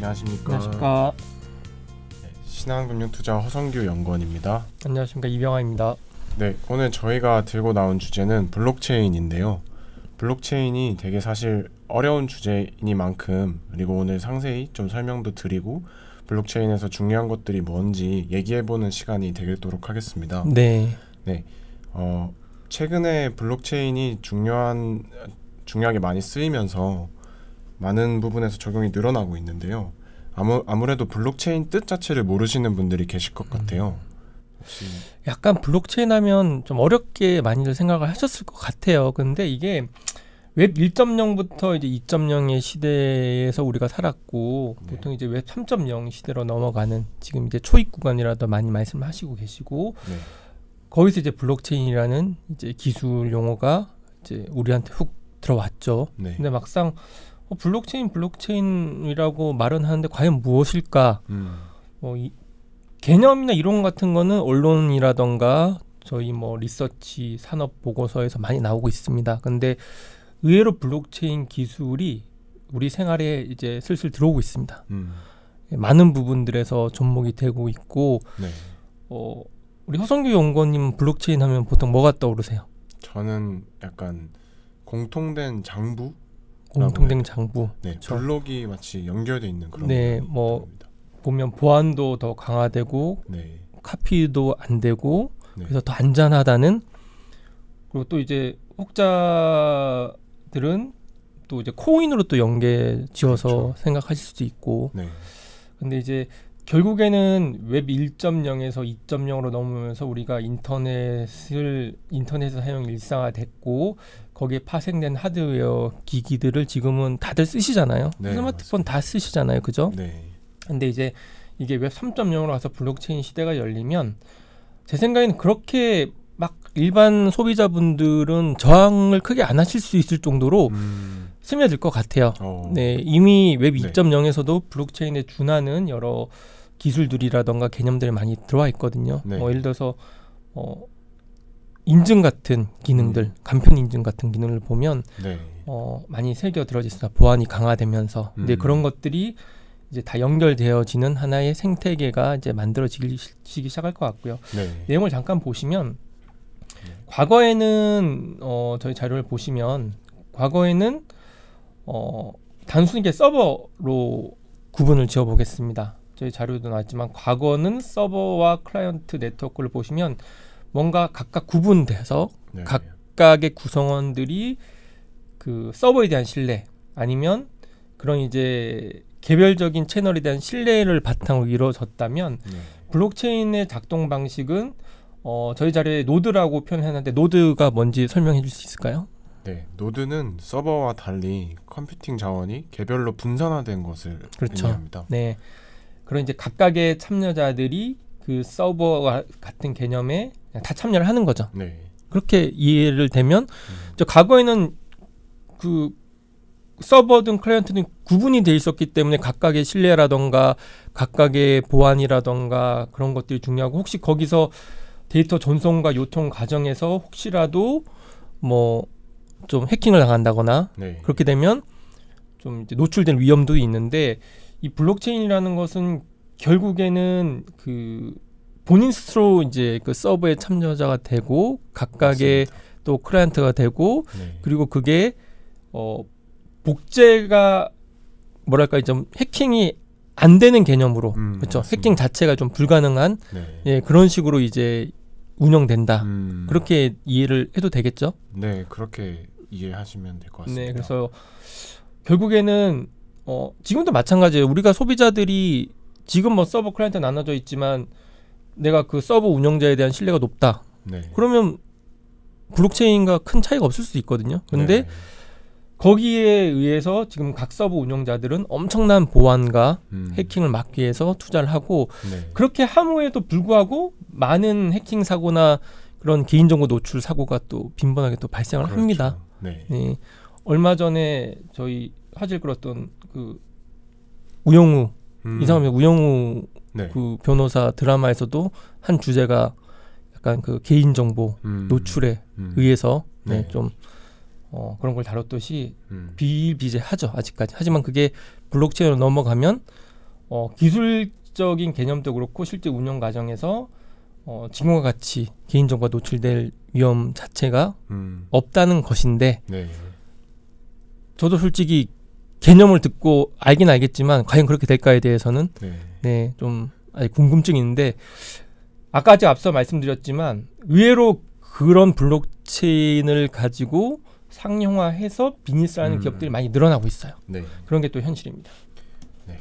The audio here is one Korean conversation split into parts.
안녕하십니까. 안녕하십니까. 네, 신한금융투자 허성규 연구원입니다. 안녕하십니까 이병아입니다. 네, 오늘 저희가 들고 나온 주제는 블록체인인데요. 블록체인이 되게 사실 어려운 주제이니만큼 그리고 오늘 상세히 좀 설명도 드리고 블록체인에서 중요한 것들이 뭔지 얘기해보는 시간이 되도록 하겠습니다. 네. 네. 어, 최근에 블록체인이 중요한 중요하게 많이 쓰이면서 많은 부분에서 적용이 늘어나고 있는데요. 아무, 아무래도 블록체인 뜻 자체를 모르시는 분들이 계실 것 음. 같아요. 혹 약간 블록체인 하면 좀 어렵게 많이들 생각을 하셨을 것 같아요. 근데 이게 웹 1.0부터 이제 2.0의 시대에서 우리가 살았고 네. 보통 이제 웹3.0 시대로 넘어가는 지금 이제 초입 구간이라도 많이 말씀하시고 계시고 네. 거기서 이제 블록체인이라는 이제 기술 용어가 이제 우리한테 훅 들어왔죠. 네. 근데 막상 어, 블록체인 블록체인이라고 말은 하는데 과연 무엇일까? 음. 어, 이, 개념이나 이론 같은 거는 언론이라던가 저희 뭐 리서치 산업 보고서에서 많이 나오고 있습니다. 근데 의외로 블록체인 기술이 우리 생활에 이제 슬슬 들어오고 있습니다. 음. 많은 부분들에서 접목이 되고 있고 네. 어, 우리 허성규 연구원님 블록체인 하면 보통 뭐가 떠오르세요? 저는 약간 공통된 장부 공통된 장부. 네, 블록이 마치 연결되어 있는 그런. 네, 뭐 됩니다. 보면 보안도 더 강화되고 네. 카피도 안 되고 네. 그래서 더 안전하다는 그리고 또 이제 혹자들은 또 이제 코인으로 또 연계 지어서 그렇죠. 생각하실 수도 있고. 네. 근데 이제 결국에는 웹 1.0에서 2.0으로 넘어오면서 우리가 인터넷을 인터넷 사용 일상화됐고 거기에 파생된 하드웨어 기기들을 지금은 다들 쓰시잖아요. 네, 스마트폰 맞습니다. 다 쓰시잖아요. 그죠? 네. 근데 이제 이게 웹 3.0으로 와서 블록체인 시대가 열리면 제 생각에는 그렇게 막 일반 소비자분들은 저항을 크게 안 하실 수 있을 정도로 음. 스며들 것 같아요. 오. 어. 네, 이미 웹 2.0에서도 블록체인에 준하는 여러 기술들이라던가 개념들이 많이 들어와 있거든요. 네. 어, 예를 들어서 어, 인증 같은 기능들, 음. 간편 인증 같은 기능을 보면 네. 어, 많이 새겨 들어졌습니다. 보안이 강화되면서 근데 음. 그런 것들이 이제 다 연결되어지는 하나의 생태계가 이제 만들어지기 시작할 것 같고요. 네. 내용을 잠깐 보시면 네. 과거에는 어, 저희 자료를 보시면 과거에는 어, 단순히 이제 서버로 구분을 지어 보겠습니다. 저희 자료도 나왔지만 과거는 서버와 클라이언트 네트워크를 보시면 뭔가 각각 구분돼서 네. 각각의 구성원들이 그 서버에 대한 신뢰 아니면 그런 이제 개별적인 채널에 대한 신뢰를 바탕으로 이루어졌다면 네. 블록체인의 작동 방식은 어, 저희 자료에 노드라고 표현했는데 노드가 뭔지 설명해 줄 수 있을까요? 네, 노드는 서버와 달리 컴퓨팅 자원이 개별로 분산화된 것을 그렇죠. 의미합니다. 네, 그런 이제 각각의 참여자들이 그 서버와 같은 개념에 다 참여를 하는 거죠. 네. 그렇게 이해를 되면 음. 저 과거에는 그 서버든 클라이언트든 구분이 돼 있었기 때문에 각각의 신뢰라던가 각각의 보안이라던가 그런 것들이 중요하고 혹시 거기서 데이터 전송과 요청 과정에서 혹시라도 뭐 좀 해킹을 당한다거나 네. 그렇게 되면 좀 노출된 위험도 있는데 이 블록체인이라는 것은 결국에는 그 본인 스스로 이제 그서버에 참여자가 되고 각각의 맞습니다. 또 클라이언트가 되고 네. 그리고 그게 어 복제가 뭐랄까 좀 해킹이 안 되는 개념으로 음, 그렇죠 해킹 자체가 좀 불가능한 네. 예 그런 식으로 이제 운영된다 음. 그렇게 이해를 해도 되겠죠 네 그렇게 이해하시면 될 것 같습니다 네 그래서 결국에는 어 지금도 마찬가지예요 우리가 소비자들이 지금 뭐 서버 클라이언트 나눠져 있지만 내가 그 서버 운영자에 대한 신뢰가 높다. 네. 그러면 블록체인과 큰 차이가 없을 수 있거든요. 근데 네. 거기에 의해서 지금 각 서버 운영자들은 엄청난 보안과 음. 해킹을 막기 위해서 투자를 하고 네. 그렇게 함에도 불구하고 많은 해킹 사고나 그런 개인정보 노출 사고가 또 빈번하게 또 발생을 그렇죠. 합니다. 네. 네. 얼마 전에 저희 화질 끌었던 그 우영우 음. 이상하면 우영우 네. 그 변호사 드라마에서도 한 주제가 약간 그 개인 정보 음. 노출에 음. 의해서 네. 네. 좀 어, 그런 걸 다뤘듯이 음. 비일비재하죠 아직까지. 하지만 그게 블록체인으로 넘어가면 어, 기술적인 개념도 그렇고 실제 운영 과정에서 어, 지금과 같이 개인 정보가 노출될 위험 자체가 음. 없다는 것인데. 네, 네. 저도 솔직히 개념을 듣고 알긴 알겠지만 과연 그렇게 될까에 대해서는 네좀 네, 궁금증이 있는데 아까 아 앞서 말씀드렸지만 의외로 그런 블록체인을 가지고 상용화해서 비즈니스하는 음. 기업들이 많이 늘어나고 있어요. 네. 그런 게 또 현실입니다. 네.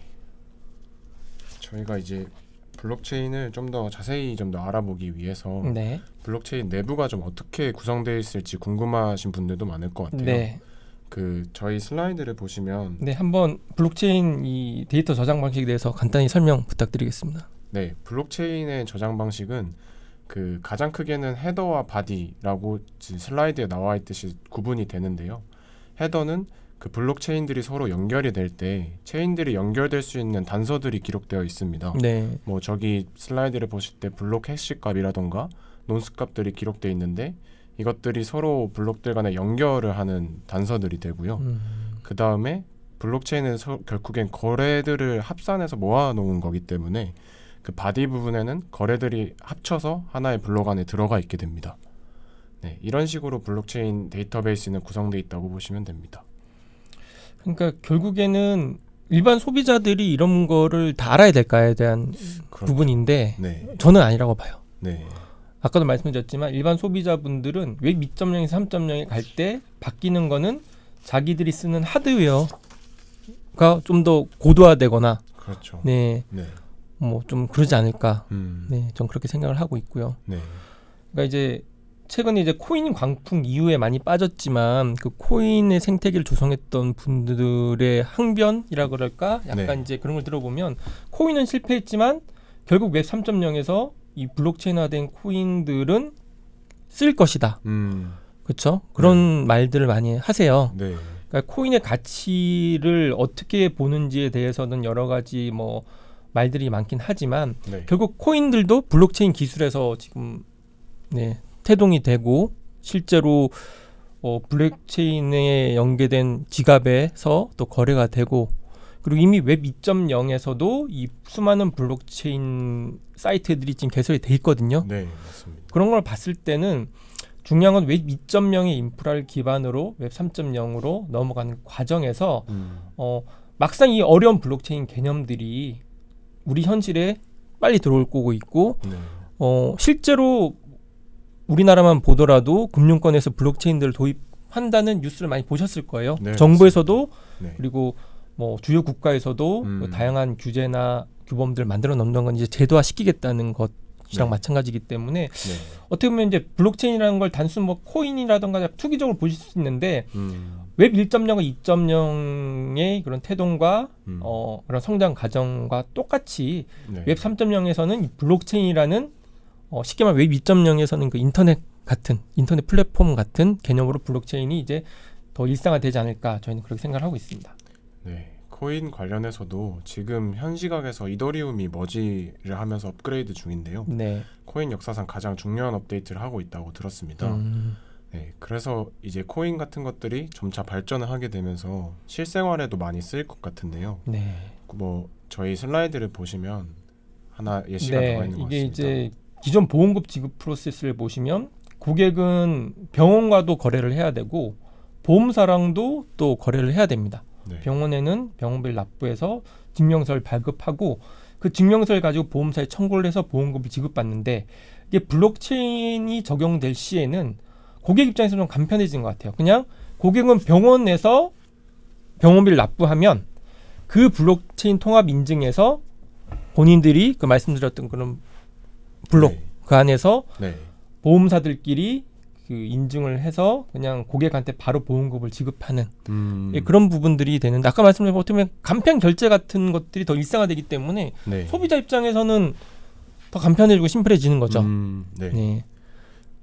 저희가 이제 블록체인을 좀 더 자세히 좀 더 알아보기 위해서 네. 블록체인 내부가 좀 어떻게 구성되어 있을지 궁금하신 분들도 많을 것 같아요. 네. 그 저희 슬라이드를 보시면 네 한번 블록체인 이 데이터 저장 방식에 대해서 간단히 설명 부탁드리겠습니다. 네 블록체인의 저장 방식은 그 가장 크게는 헤더와 바디라고 슬라이드에 나와 있듯이 구분이 되는데요. 헤더는 그 블록체인들이 서로 연결이 될 때 체인들이 연결될 수 있는 단서들이 기록되어 있습니다. 네. 뭐 저기 슬라이드를 보실 때 블록 해시 값이라던가 논스 값들이 기록되어 있는데 이것들이 서로 블록들 간에 연결을 하는 단서들이 되고요. 음. 그 다음에 블록체인은 서, 결국엔 거래들을 합산해서 모아놓은 거기 때문에 그 바디 부분에는 거래들이 합쳐서 하나의 블록 안에 들어가 있게 됩니다. 네, 이런 식으로 블록체인 데이터베이스는 구성되어 있다고 보시면 됩니다. 그러니까 결국에는 일반 소비자들이 이런 거를 다 알아야 될까에 대한 그렇죠. 부분인데 네. 저는 아니라고 봐요. 네. 아까도 말씀드렸지만 일반 소비자분들은 웹 2.0에서 3.0에 갈 때 바뀌는 거는 자기들이 쓰는 하드웨어가 좀 더 고도화되거나 그렇죠. 네. 네. 뭐 좀 그러지 않을까. 음. 네. 전 그렇게 생각을 하고 있고요. 네. 그러니까 이제 최근에 이제 코인 광풍 이후에 많이 빠졌지만 그 코인의 생태계를 조성했던 분들의 항변이라 고 그럴까? 약간 네. 이제 그런 걸 들어보면 코인은 실패했지만 결국 웹 3.0에서 이 블록체인화된 코인들은 쓸 것이다. 음. 그렇죠? 그런 네. 말들을 많이 하세요. 네. 그러니까 코인의 가치를 어떻게 보는지에 대해서는 여러 가지 뭐 말들이 많긴 하지만 네. 결국 코인들도 블록체인 기술에서 지금 네, 태동이 되고 실제로 어, 블랙체인에 연계된 지갑에서 또 거래가 되고 그리고 이미 웹 2.0에서도 이 수많은 블록체인 사이트들이 지금 개설이 돼 있거든요. 네, 맞습니다. 그런 걸 봤을 때는 중요한 건웹 2.0의 인프라를 기반으로 웹 3.0으로 넘어가는 과정에서 음. 어, 막상 이 어려운 블록체인 개념들이 우리 현실에 빨리 들어올 거고 있고 네. 어, 실제로 우리나라만 보더라도 금융권에서 블록체인들을 도입한다는 뉴스를 많이 보셨을 거예요. 네, 정부에서도 네. 그리고 뭐 주요 국가에서도 뭐 음. 뭐 다양한 규제나 규범들을 만들어 놓는 건 이제 제도화 시키겠다는 것 이랑 네. 마찬가지이기 때문에 네. 어떻게 보면 이제 블록체인이라는 걸 단순 뭐 코인이라든가 투기적으로 보실 수 있는데 음. 웹 1.0과 2.0의 그런 태동과 음. 어, 그런 성장 과정과 똑같이 네. 웹 3.0에서는 블록체인이라는 어, 쉽게 말해 웹 2.0에서는 그 인터넷 같은 인터넷 플랫폼 같은 개념으로 블록체인이 이제 더 일상화되지 않을까 저희는 그렇게 생각을 하고 있습니다. 네. 코인 관련해서도 지금 현 시각에서 이더리움이 머지를 하면서 업그레이드 중인데요. 네. 코인 역사상 가장 중요한 업데이트를 하고 있다고 들었습니다. 음. 네, 그래서 이제 코인 같은 것들이 점차 발전을 하게 되면서 실생활에도 많이 쓰일 것 같은데요. 네. 뭐 저희 슬라이드를 보시면 하나 예시가 네, 나와 있는 것 같습니다. 이게 이제 기존 보험금 지급 프로세스를 보시면 고객은 병원과도 거래를 해야 되고 보험사랑도 또 거래를 해야 됩니다. 네. 병원에는 병원비를 납부해서 증명서를 발급하고 그 증명서를 가지고 보험사에 청구를 해서 보험금을 지급받는데 이게 블록체인이 적용될 시에는 고객 입장에서 좀 간편해진 것 같아요. 그냥 고객은 병원에서 병원비를 납부하면 그 블록체인 통합 인증에서 본인들이 그 말씀드렸던 그런 블록 네. 그 안에서 네. 보험사들끼리 그 인증을 해서 그냥 고객한테 바로 보험금을 지급하는 음. 예, 그런 부분들이 되는데 아까 말씀드린 것떻게면 간편 결제 같은 것들이 더 일상화되기 때문에 네. 소비자 입장에서는 더 간편해지고 심플해지는 거죠. 음, 네. 네.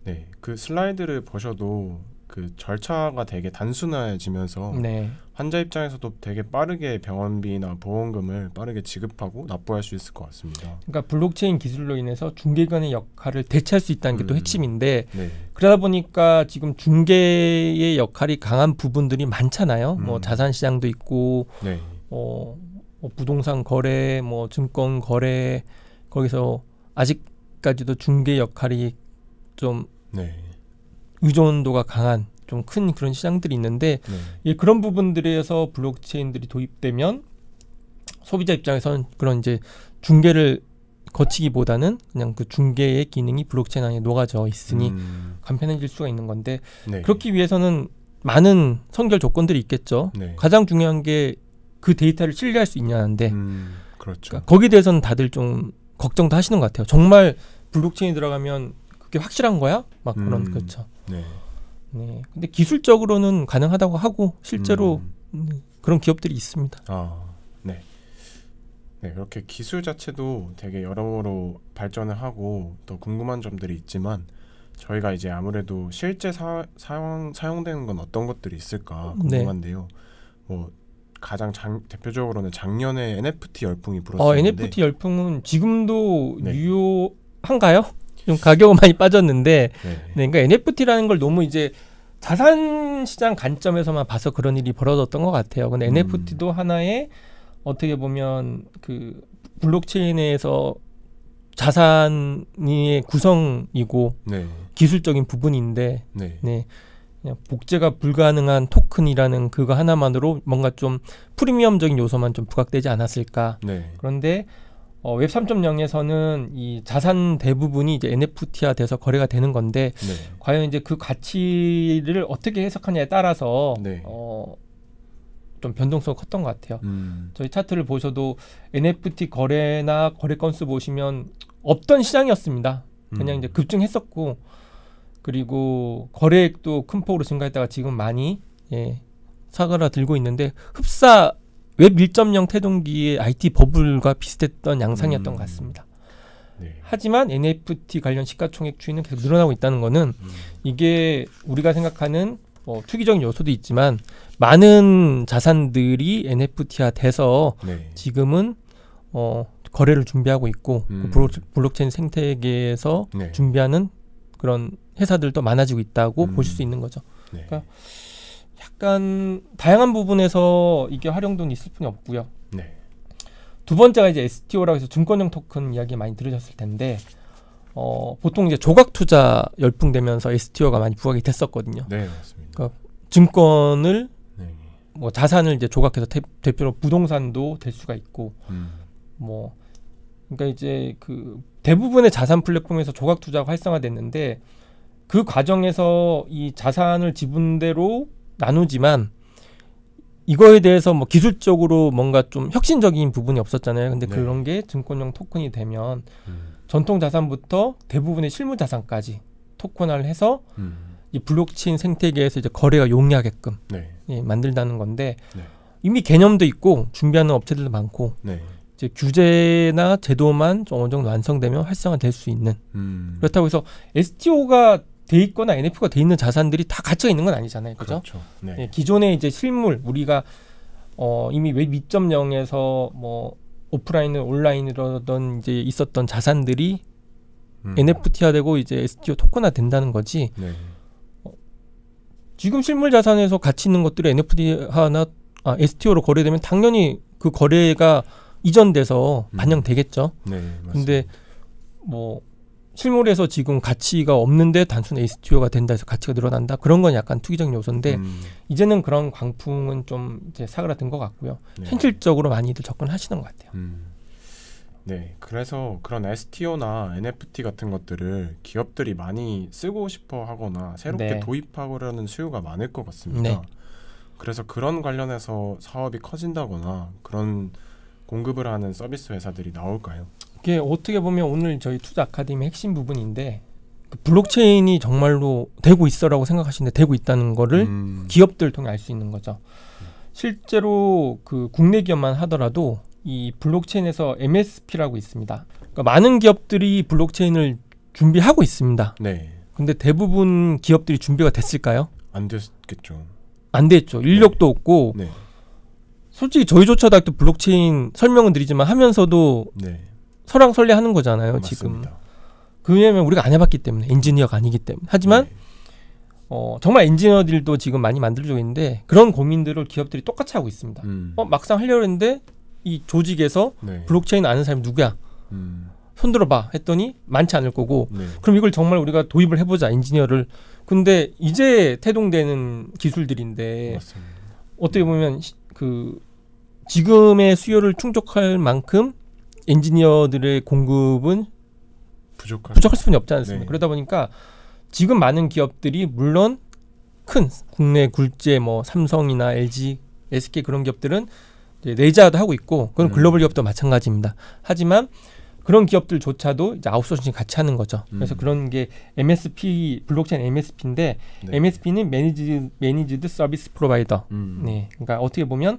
네. 그 슬라이드를 보셔도 그 절차가 되게 단순해지면서 네. 환자 입장에서도 되게 빠르게 병원비나 보험금을 빠르게 지급하고 납부할 수 있을 것 같습니다. 그러니까 블록체인 기술로 인해서 중개관의 역할을 대체할 수 있다는 게또 음. 핵심인데 네. 그러다 보니까 지금 중개의 역할이 강한 부분들이 많잖아요. 뭐 음. 뭐 자산 시장도 있고 네. 어, 뭐 부동산 거래, 뭐 증권 거래 거기서 아직까지도 중개 역할이 좀 네. 의존도가 강한 좀 큰 그런 시장들이 있는데 네. 예, 그런 부분들에서 블록체인들이 도입되면 소비자 입장에서는 그런 이제 중계를 거치기보다는 그냥 그 중계의 기능이 블록체인 안에 녹아져 있으니 음. 간편해질 수가 있는 건데 네. 그렇기 위해서는 많은 선결 조건들이 있겠죠. 네. 가장 중요한 게 그 데이터를 신뢰할 수 있냐는데 음, 그렇죠. 그러니까 거기에 대해서는 다들 좀 걱정도 하시는 것 같아요. 정말 블록체인 들어가면 그게 확실한 거야? 막 그런 음, 그렇죠. 네. 네. 근데 기술적으로는 가능하다고 하고 실제로 음. 음 그런 기업들이 있습니다. 아, 네. 네, 이렇게 기술 자체도 되게 여러모로 발전을 하고 또 궁금한 점들이 있지만 저희가 이제 아무래도 실제 사, 사용 사용되는 건 어떤 것들이 있을까 네. 궁금한데요. 네. 뭐 가장 장, 대표적으로는 작년에 NFT 열풍이 불었는데 어, NFT 열풍은 지금도 네. 유효한가요? 좀 가격은 많이 빠졌는데 네. 네 그러니까 NFT라는 걸 너무 이제 자산 시장 관점에서만 봐서 그런 일이 벌어졌던 것 같아요. 근데 음. NFT도 하나의 어떻게 보면 그 블록체인에서 자산의 구성이고 네. 기술적인 부분인데 네. 네. 복제가 불가능한 토큰이라는 그거 하나만으로 뭔가 좀 프리미엄적인 요소만 좀 부각되지 않았을까. 네. 그런데 어, 웹 3.0에서는 이 자산 대부분이 이제 NFT화 돼서 거래가 되는 건데 네. 과연 이제 그 가치를 어떻게 해석하냐에 따라서 네. 어, 좀 변동성이 컸던 것 같아요. 음. 저희 차트를 보셔도 NFT 거래나 거래 건수 보시면 없던 시장이었습니다. 그냥 음. 이제 급증했었고 그리고 거래액도 큰 폭으로 증가했다가 지금 많이 예, 사그라들고 있는데 흡사 웹1.0 태동기의 IT 버블과 비슷했던 양상이었던 음. 것 같습니다. 네. 하지만 NFT 관련 시가총액 추이는 계속 늘어나고 있다는 것은 음. 이게 우리가 생각하는 뭐 투기적인 요소도 있지만 많은 자산들이 NFT화 돼서 네. 지금은 어, 거래를 준비하고 있고 음. 그 블록체인 생태계에서 네. 준비하는 그런 회사들도 많아지고 있다고 음. 보수 있는 거죠. 네. 그러니까 약간 다양한 부분에서 이게 활용도는 있을 뿐이 없고요. 네. 두 번째가 이제 STO라고 해서 증권형 토큰 이야기 많이 들으셨을 텐데 어, 보통 이제 조각 투자 열풍 되면서 STO가 많이 부각이 됐었거든요. 네, 맞습니다. 그러니까 증권을 네. 뭐 자산을 이제 조각해서 대, 대표로 부동산도 될 수가 있고 음. 뭐 그러니까 이제 그 대부분의 자산 플랫폼에서 조각 투자가 활성화됐는데 그 과정에서 이 자산을 지분대로 나누지만 이거에 대해서 뭐 기술적으로 뭔가 좀 혁신적인 부분이 없었잖아요. 근데 네. 그런 게 증권형 토큰이 되면 음. 전통 자산부터 대부분의 실무 자산까지 토큰화를 해서 음. 이 블록체인 생태계에서 이제 거래가 용이하게끔 네. 예, 만들다는 건데 네. 이미 개념도 있고 준비하는 업체들도 많고 네. 이제 규제나 제도만 좀 어느 정도 완성되면 활성화될 수 있는 음. 그렇다고 해서 STO가 돼 있거나 NF가 돼 있는 자산들이 다 갇혀 있는 건 아니잖아요. 그죠? 그렇죠. 네. 네, 예, 기존의 이제 실물 우리가 어 이미 웹 2.0에서 뭐 오프라인을 온라인으로든 이제 있었던 자산들이 음. NFT화 되고 이제 STO 토큰화 된다는 거지. 네. 어, 지금 실물 자산에서 가치 있는 것들이 NFT화나 아, STO로 거래되면 당연히 그 거래가 이전돼서 음. 반영되겠죠. 네, 맞습니다. 근데 뭐 실물에서 지금 가치가 없는데 단순 에이스튜어가 된다 해서 가치가 늘어난다 그런 건 약간 투기적 요소인데 음. 이제는 그런 광풍은 좀 이제 사그라든 것 같고요 네. 현실적으로 많이들 접근하시는 것 같아요 음. 네 그래서 그런 에스티어나 NFT 같은 것들을 기업들이 많이 쓰고 싶어 하거나 새롭게 네. 도입하려는 수요가 많을 것 같습니다 네. 그래서 그런 관련해서 사업이 커진다거나 그런 공급을 하는 서비스 회사들이 나올까요? 그게 어떻게 보면 오늘 저희 투자 아카데미 핵심 부분인데 그 블록체인이 정말로 되고 있어라고 생각하시는데 되고 있다는 거를 음. 기업들 통해 알 수 있는 거죠. 실제로 그 국내 기업만 하더라도 이 블록체인에서 MSP라고 있습니다. 그러니까 많은 기업들이 블록체인을 준비하고 있습니다. 네. 근데 대부분 기업들이 준비가 됐을까요? 안 됐겠죠. 안 됐죠. 인력도 네. 없고. 네. 솔직히 저희조차도 블록체인 설명은 드리지만 하면서도 네. 설왕설래 하는 거잖아요, 맞습니다. 지금. 왜냐면 우리가 안 해봤기 때문에, 엔지니어가 아니기 때문에. 하지만, 네. 어, 정말 엔지니어들도 지금 많이 만들어지고 있는데, 그런 고민들을 기업들이 똑같이 하고 있습니다. 음. 어, 막상 하려고 했는데, 이 조직에서 네. 블록체인 아는 사람이 누구야? 음. 손들어봐 했더니 많지 않을 거고 네. 그럼 이걸 정말 우리가 도입을 해보자 엔지니어를 근데 이제 태동되는 기술들인데 맞습니다. 어떻게 보면 시, 그 지금의 수요를 충족할 만큼 엔지니어들의 공급은 부족할, 부족할 수밖에 없지 않습니까? 네. 그러다 보니까 지금 많은 기업들이 물론 큰 국내 굴제 뭐 삼성이나 LG, SK 그런 기업들은 내자도 하고 있고 그건 음. 글로벌 기업도 마찬가지입니다. 하지만 그런 기업들조차도 이제 아웃소싱 같이 하는 거죠. 음. 그래서 그런 게 MSP 블록체인 MSP인데 네. MSP는 매니지 매니지드 서비스 프로바이더. 음. 네. 그러니까 어떻게 보면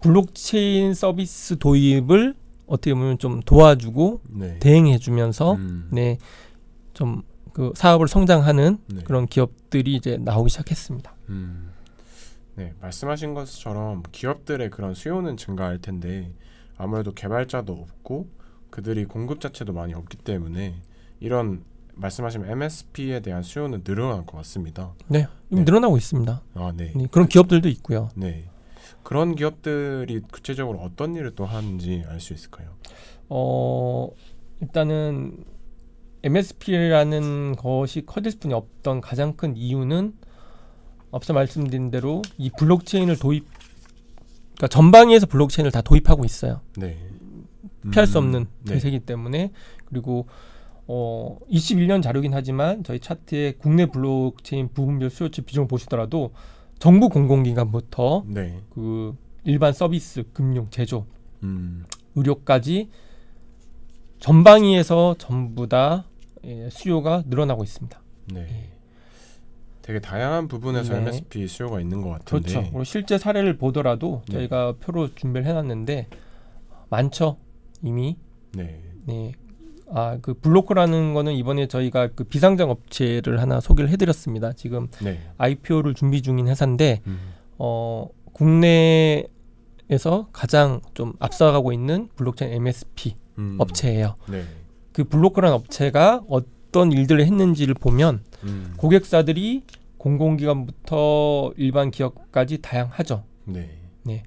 블록체인 서비스 도입을 어떻게 보면 좀 도와주고 네. 대행해 주면서 음. 네좀 그 사업을 성장하는 네. 그런 기업들이 이제 나오기 시작했습니다. 음. 네, 말씀하신 것처럼 기업들의 그런 수요는 증가할 텐데 아무래도 개발자도 없고 그들이 공급 자체도 많이 없기 때문에 이런 말씀하신 MSP에 대한 수요는 늘어날 것 같습니다. 네, 네. 늘어나고 있습니다. 아, 네. 네. 그런 기업들도 있고요. 네. 그런 기업들이 구체적으로 어떤 일을 또 하는지 알 수 있을까요? 어 일단은 MSP라는 것이 커질 수뿐이 없던 가장 큰 이유는 앞서 말씀드린 대로 이 블록체인을 도입 그러니까 전방위에서 블록체인을 다 도입하고 있어요. 네. 피할 음, 수 없는 대세이기 네. 때문에 그리고 어 21년 자료긴 하지만 저희 차트에 국내 블록체인 부분별 수요치 비중을 보시더라도 정부 공공기관부터 네. 그 일반 서비스, 금융, 제조, 음. 의료까지 전방위에서 전부 다 예, 수요가 늘어나고 있습니다. 네. 예. 되게 다양한 부분에서 네. MSP 수요가 있는 것 같은데. 그렇죠. 실제 사례를 보더라도 네. 저희가 표로 준비를 해놨는데 많죠 이미. 네. 네. 아, 그 블로크라는 거는 이번에 저희가 그 비상장 업체를 하나 소개를 해드렸습니다. 지금 네. IPO를 준비 중인 회사인데, 음. 어, 국내에서 가장 좀 앞서가고 있는 블록체인 MSP 음. 업체예요. 네. 그 블로크라는 업체가 어떤 일들을 했는지를 보면 음. 고객사들이 공공기관부터 일반 기업까지 다양하죠. 네. 네.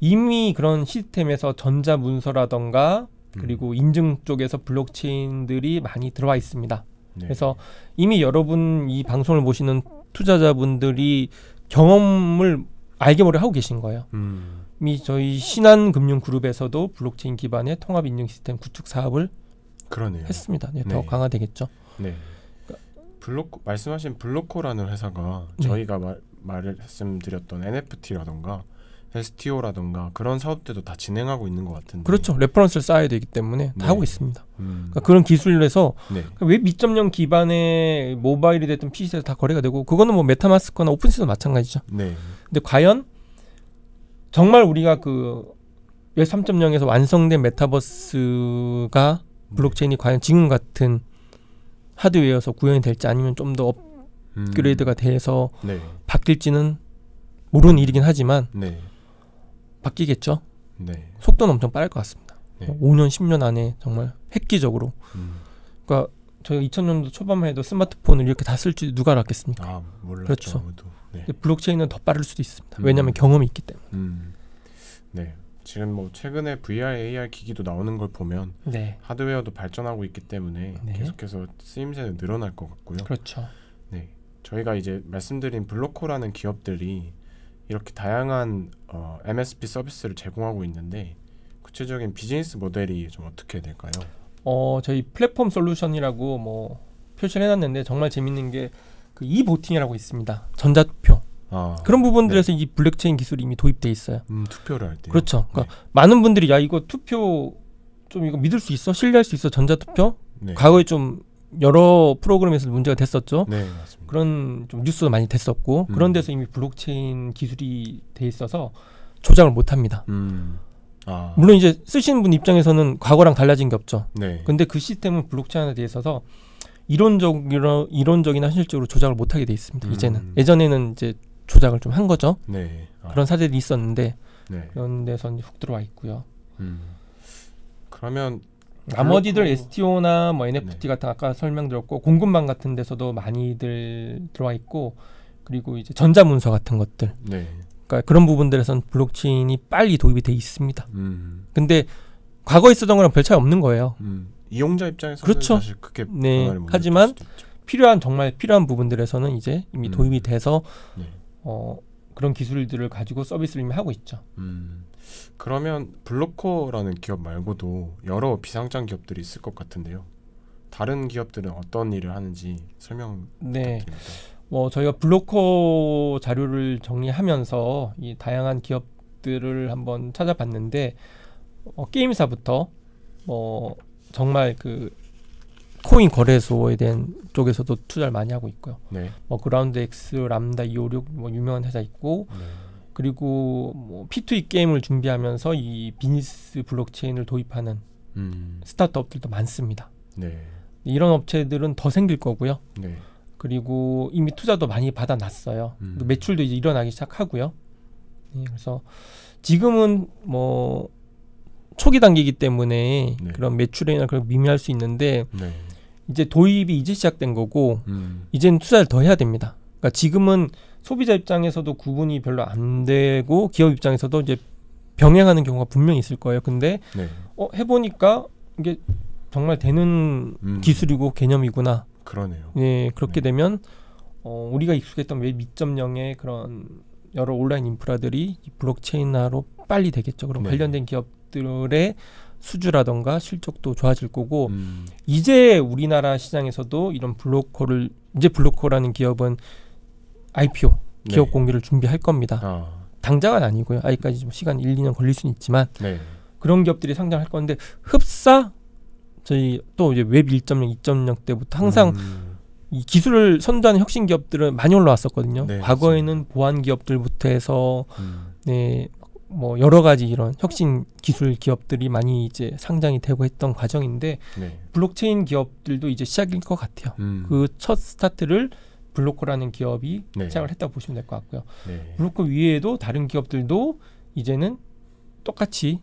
이미 그런 시스템에서 전자문서라던가 음. 그리고 인증 쪽에서 블록체인들이 많이 들어와 있습니다. 네. 그래서 이미 여러분 이 방송을 보시는 투자자분들이 경험을 알게 모르 하고 계신 거예요. 음. 이미 저희 신한금융그룹에서도 블록체인 기반의 통합 인증 시스템 구축 사업을 그러네요. 했습니다. 네, 네. 더 강화되겠죠. 네. 그러니까 블록 말씀하신 블록코라는 회사가 네. 저희가 말, 말을 말씀드렸던 NFT라던가 STO라든가 그런 사업들도 다 진행하고 있는 것 같은데 그렇죠 레퍼런스를 쌓아야 되기 때문에 다 네. 하고 있습니다 음. 그러니까 그런 기술에서 네. 그러니까 웹2.0 기반의 모바일이 됐든 PC에서 다 거래가 되고 그거는 뭐 메타마스크나 오픈시도 마찬가지죠 네. 근데 과연 정말 우리가 그웹 3.0에서 완성된 메타버스가 네. 블록체인이 과연 지금 같은 하드웨어에서 구현이 될지 아니면 좀더 음. 업그레이드가 돼서 네. 바뀔지는 모르는 일이긴 하지만 네. 바뀌겠죠. 네. 속도는 엄청 빠를 것 같습니다. 네. 5년, 10년 안에 정말 획기적으로. 음. 그러니까 저희 2000년도 초반만 해도 스마트폰을 이렇게 다 쓸지 누가 알았겠습니까? 아, 몰랐죠. 그렇죠. 네. 블록체인은 더 빠를 수도 있습니다. 음. 왜냐하면 경험이 있기 때문에. 음. 네. 지금 뭐 최근에 VR, AR 기기도 나오는 걸 보면 네. 하드웨어도 발전하고 있기 때문에 네. 계속해서 쓰임새는 늘어날 것 같고요. 그렇죠. 네. 저희가 이제 말씀드린 블로코라는 기업들이 이렇게 다양한 어, MSP 서비스를 제공하고 있는데 구체적인 비즈니스 모델이 좀 어떻게 될까요? 어, 저희 플랫폼 솔루션이라고 뭐 표시를 해놨는데 정말 재밌는 게그 이보팅이라고 있습니다. 전자투표. 아, 그런 부분들에서 네. 이 블록체인 기술이 이미 도입돼 있어요. 음, 투표를 할 때. 그렇죠. 그러니까 네. 많은 분들이 야 이거 투표 좀 이거 믿을 수 있어? 신뢰할 수 있어? 전자투표? 네. 과거에 좀 여러 프로그램에서 문제가 됐었죠. 네, 맞습니다. 그런 좀 뉴스도 많이 됐었고 음. 그런 데서 이미 블록체인 기술이 돼 있어서 조작을 못 합니다. 음. 아. 물론 이제 쓰시는 분 입장에서는 과거랑 달라진 게 없죠. 네. 근데 그 시스템은 블록체인에 돼 있어서 이론적이나 이론적이나 현실적으로 조작을 못 하게 돼 있습니다. 음. 이제는 예전에는 이제 조작을 좀 한 거죠. 네. 아. 그런 사례들이 있었는데 네. 그런 데서 이제 훅 들어와 있고요. 음. 그러면 나머지들 그렇고. STO나 뭐 NFT 네. 같은 아까 설명드렸고 공급망 같은 데서도 많이들 들어와 있고 그리고 이제 전자문서 같은 것들. 네. 그러니까 그런 부분들에선 블록체인이 빨리 도입이 돼 있습니다. 음. 근데 과거에 있었던 거랑 별 차이 없는 거예요. 음. 이용자 입장에서는 그렇죠. 사실 크게 네. 하지만 필요한 정말 필요한 부분들에서는 이제 이미 음. 도입이 돼서 네. 어, 그런 기술들을 가지고 서비스를 이미 하고 있죠. 음. 그러면 블로커라는 기업 말고도 여러 비상장 기업들이 있을 것 같은데요. 다른 기업들은 어떤 일을 하는지 설명 네. 부탁드립니다. 뭐 저희가 블로커 자료를 정리하면서 이 다양한 기업들을 한번 찾아봤는데 어, 게임사부터 뭐 정말 그 코인 거래소에 대한 쪽에서도 투자를 많이 하고 있고요. 네. 뭐 그라운드 X, 람다 256뭐 유명한 회사 있고 네. 그리고 뭐 P2E 게임을 준비하면서 이비니스 블록체인을 도입하는 음. 스타트업들도 많습니다. 네. 이런 업체들은 더 생길 거고요. 네. 그리고 이미 투자도 많이 받아놨어요. 음. 매출도 이제 일어나기 시작하고요. 예, 그래서 지금은 뭐 초기 단계이기 때문에 네. 그런 매출이나 그런 미미할 수 있는데 네. 이제 도입이 이제 시작된 거고 음. 이제는 투자를 더 해야 됩니다. 그러니까 지금은 소비자 입장에서도 구분이 별로 안 되고 기업 입장에서도 이제 병행하는 경우가 분명히 있을 거예요. 근데 네. 어, 해보니까 이게 정말 되는 음. 기술이고 개념이구나. 그러네요. 예, 그렇게 네. 되면 어, 우리가 익숙했던 웹 2.0의 그런 여러 온라인 인프라들이 블록체인화로 빨리 되겠죠. 그럼 네. 관련된 기업들의 수주라던가 실적도 좋아질 거고 음. 이제 우리나라 시장에서도 이런 블로커를 이제 블로커라는 기업은 IPO 네. 기업 네. 공개를 준비할 겁니다. 아. 당장은 아니고요. 아직까지 좀 시간 1, 2년 걸릴 수는 있지만 네. 그런 기업들이 상장할 건데 흡사 저희 또 이제 웹 1.0, 2.0 때부터 항상 음. 이 기술을 선도하는 혁신 기업들은 많이 올라왔었거든요. 네, 과거에는 그렇죠. 보안 기업들부터 해서 음. 네, 뭐 여러 가지 이런 혁신 기술 기업들이 많이 이제 상장이 되고 했던 과정인데 네. 블록체인 기업들도 이제 시작일 것 같아요. 음. 그첫 스타트를 블로커라는 기업이 네. 시작을 했다고 보시면 될 것 같고요. 네. 블로커 위에도 다른 기업들도 이제는 똑같이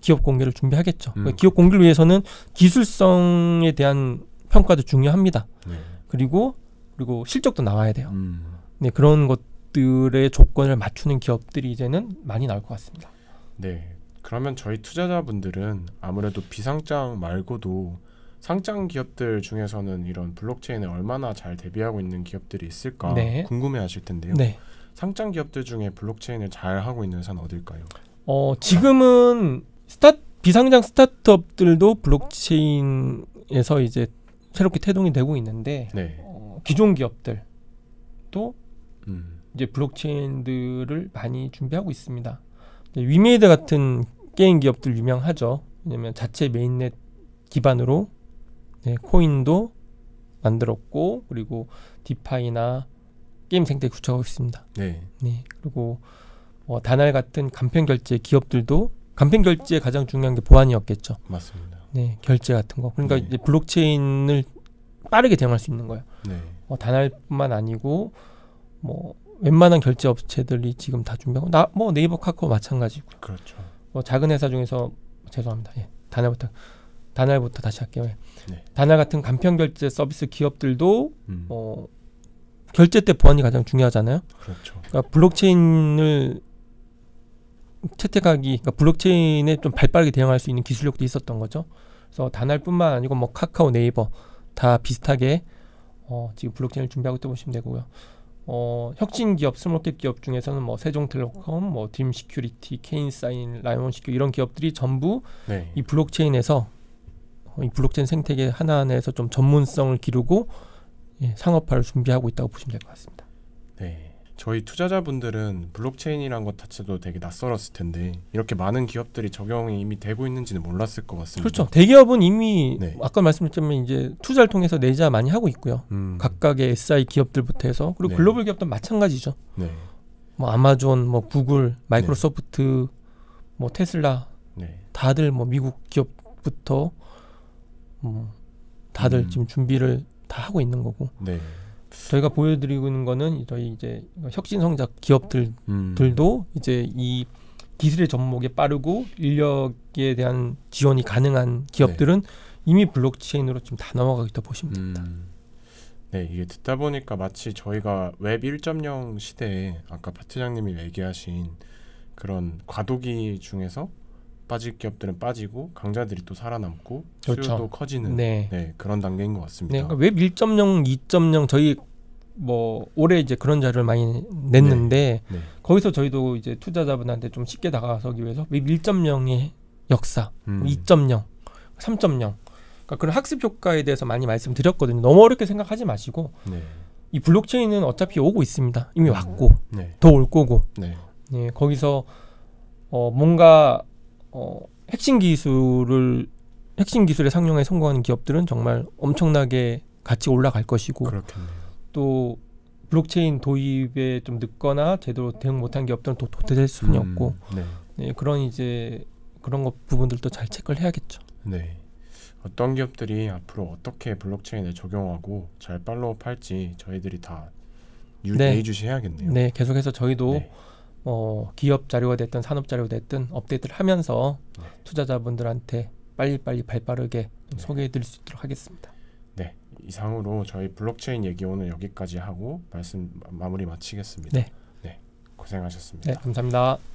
기업 공개를 준비하겠죠. 음. 그러니까 기업 공개를 위해서는 기술성에 대한 평가도 중요합니다. 네. 그리고 그리고 실적도 나와야 돼요. 음. 네 그런 것들의 조건을 맞추는 기업들이 이제는 많이 나올 것 같습니다. 네 그러면 저희 투자자분들은 아무래도 비상장 말고도 상장 기업들 중에서는 이런 블록체인에 얼마나 잘 대비하고 있는 기업들이 있을까 네. 궁금해하실 텐데요. 네. 상장 기업들 중에 블록체인을 잘 하고 있는 회사는 어딜까요? 어, 지금은 스타 비상장 스타트업들도 블록체인에서 이제 새롭게 태동이 되고 있는데 네. 어, 기존 기업들도 음. 이제 블록체인들을 많이 준비하고 있습니다. 위메이드 같은 게임 기업들 유명하죠. 왜냐면 자체 메인넷 기반으로 네, 코인도 만들었고 그리고 디파이나 게임 생태 구축하고 있습니다. 네. 네 그리고 뭐 단알 같은 간편 결제 기업들도 간편 결제의 가장 중요한 게 보안이었겠죠. 맞습니다. 네, 결제 같은 거. 그러니까 네. 이제 블록체인을 빠르게 대응할 수 있는 거예요. 네. 어, 뭐 단알뿐만 아니고 뭐 웬만한 결제 업체들이 지금 다 준비하고 나뭐 네이버 카카오 마찬가지고. 그렇죠. 뭐 작은 회사 중에서 죄송합니다. 예. 단알부터 단알부터 다시 할게요. 네. 단알 같은 간편 결제 서비스 기업들도 음. 어, 결제 때 보안이 가장 중요하잖아요. 그렇죠. 그러니까 블록체인을 채택하기, 그러니까 블록체인에 좀 발빠르게 대응할 수 있는 기술력도 있었던 거죠. 그래서 단알뿐만 아니고 뭐 카카오, 네이버 다 비슷하게 어, 지금 블록체인을 준비하고 있다 보시면 되고요. 어, 혁신 기업, 스몰캡 기업 중에서는 뭐 세종텔레콤, 뭐 딤시큐리티, 케인사인, 라이온시큐 이런 기업들이 전부 네. 이 블록체인에서 이 블록체인 생태계 하나안에서좀 전문성을 기르고 예, 상업화를 준비하고 있다고 보시면 될 것 같습니다. 네. 저희 투자자분들은 블록체인이란 것 자체도 되게 낯설었을 텐데 이렇게 많은 기업들이 적용이 이미 되고 있는지는 몰랐을 것 같습니다. 그렇죠. 대기업은 이미 네. 아까 말씀드렸지만 이제 투자를 통해서 내자 많이 하고 있고요. 음. 각각의 SI 기업들부터 해서 그리고 네. 글로벌 기업도 마찬가지죠. 네. 뭐 아마존, 뭐 구글, 네. 마이크로소프트, 뭐 테슬라 네. 다들 뭐 미국 기업부터 뭐 다들 음. 지금 준비를 다 하고 있는 거고 네. 저희가 보여드리고 있는 거는 저희 이제 혁신 성작 기업들들도 음. 이제 이 기술의 접목에 빠르고 인력에 대한 지원이 가능한 기업들은 네. 이미 블록체인으로 좀다넘어가기도 보시면 음. 됩니다. 음. 네, 이게 듣다 보니까 마치 저희가 웹 1.0 시대에 아까 파트장님이 얘기하신 그런 과도기 중에서 빠질 기업들은 빠지고 강자들이 또 살아남고 수요도 그렇죠. 커지는 네. 네, 그런 단계인 것 같습니다. 네, 그러니까 웹 1.0, 2.0 저희 뭐 올해 이제 그런 자료를 많이 냈는데 네. 네. 거기서 저희도 이제 투자자분한테 좀 쉽게 다가서기 위해서 웹 1.0의 역사, 음. 2.0, 3.0 그러니까 그런 학습 효과에 대해서 많이 말씀드렸거든요. 너무 어렵게 생각하지 마시고 네. 이 블록체인은 어차피 오고 있습니다. 이미 음. 왔고 더 올 거고 네. 거기서 어, 뭔가 어, 핵심 기술을 핵심 기술의 상용에 성공하는 기업들은 정말 엄청나게 같이 올라갈 것이고 그렇겠네요. 또 블록체인 도입에 좀 늦거나 제대로 대응 못한 기업들은 또 도태될 수는 음, 없고 네. 네, 그런 이제 그런 것 부분들도 잘 체크를 해야겠죠. 네. 어떤 기업들이 앞으로 어떻게 블록체인에 적용하고 잘팔로우팔지 저희들이 다 유, 네. 해의주셔야겠네요 네, 계속해서 저희도 네. 어, 기업 자료가 됐든 산업 자료가 됐든 업데이트를 하면서 네. 투자자분들한테 빨리빨리 발빠르게 네. 소개해드릴 수 있도록 하겠습니다. 네, 이상으로 저희 블록체인 얘기 오늘 여기까지 하고 말씀 마무리 마치겠습니다. 네, 네 고생하셨습니다. 네, 감사합니다.